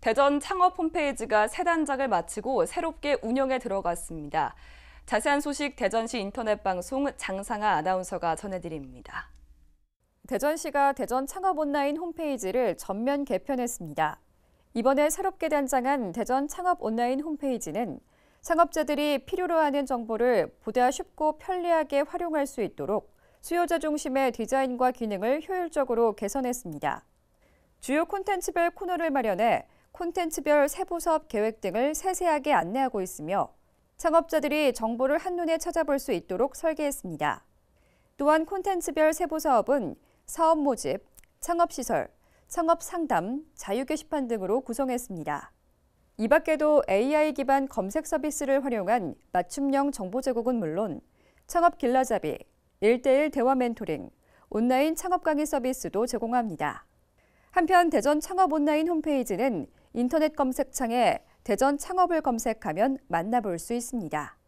대전 창업 홈페이지가 새 단장을 마치고 새롭게 운영에 들어갔습니다. 자세한 소식 대전시 인터넷 방송 장상아 아나운서가 전해드립니다. 대전시가 대전 창업 온라인 홈페이지를 전면 개편했습니다. 이번에 새롭게 단장한 대전 창업 온라인 홈페이지는 창업자들이 필요로 하는 정보를 보다 쉽고 편리하게 활용할 수 있도록 수요자 중심의 디자인과 기능을 효율적으로 개선했습니다. 주요 콘텐츠별 코너를 마련해 콘텐츠별 세부사업 계획 등을 세세하게 안내하고 있으며 창업자들이 정보를 한눈에 찾아볼 수 있도록 설계했습니다. 또한 콘텐츠별 세부사업은 사업 모집, 창업시설, 창업상담, 자유게시판 등으로 구성했습니다. 이 밖에도 AI 기반 검색 서비스를 활용한 맞춤형 정보 제공은 물론 창업 길라잡이, 1대1 대화 멘토링, 온라인 창업 강의 서비스도 제공합니다. 한편 대전 창업 온라인 홈페이지는 인터넷 검색창에 대전 창업을 검색하면 만나볼 수 있습니다.